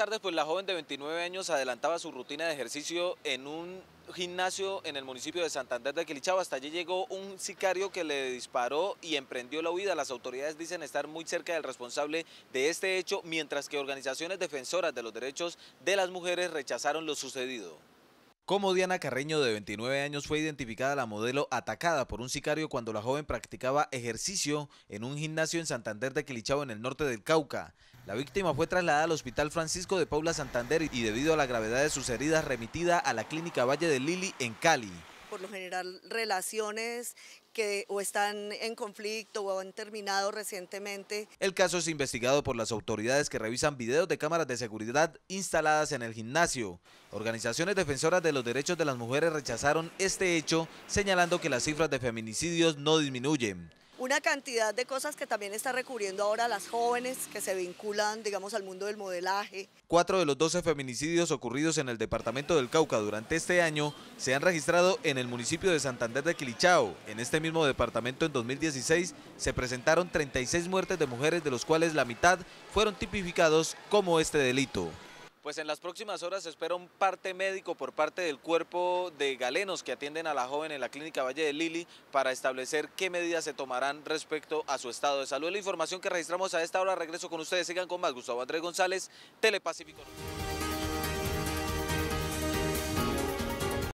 Tarde, pues la joven de 29 años adelantaba su rutina de ejercicio en un gimnasio en el municipio de Santander de Quilichao. Hasta allí llegó un sicario que le disparó y emprendió la huida. Las autoridades dicen estar muy cerca del responsable de este hecho, mientras que organizaciones defensoras de los derechos de las mujeres rechazaron lo sucedido. Como Diana Carreño, de 29 años, fue identificada la modelo atacada por un sicario cuando la joven practicaba ejercicio en un gimnasio en Santander de Quilichao, en el norte del Cauca. La víctima fue trasladada al Hospital Francisco de Paula Santander y debido a la gravedad de sus heridas remitida a la Clínica Valle de Lili en Cali por lo general relaciones que o están en conflicto o han terminado recientemente. El caso es investigado por las autoridades que revisan videos de cámaras de seguridad instaladas en el gimnasio. Organizaciones defensoras de los derechos de las mujeres rechazaron este hecho, señalando que las cifras de feminicidios no disminuyen una cantidad de cosas que también está recurriendo ahora las jóvenes que se vinculan, digamos, al mundo del modelaje. Cuatro de los 12 feminicidios ocurridos en el departamento del Cauca durante este año se han registrado en el municipio de Santander de Quilichao. En este mismo departamento en 2016 se presentaron 36 muertes de mujeres, de los cuales la mitad fueron tipificados como este delito. Pues en las próximas horas se espera un parte médico por parte del cuerpo de galenos que atienden a la joven en la clínica Valle de Lili para establecer qué medidas se tomarán respecto a su estado de salud. La información que registramos a esta hora, regreso con ustedes. Sigan con más. Gustavo Andrés González, Telepacífico.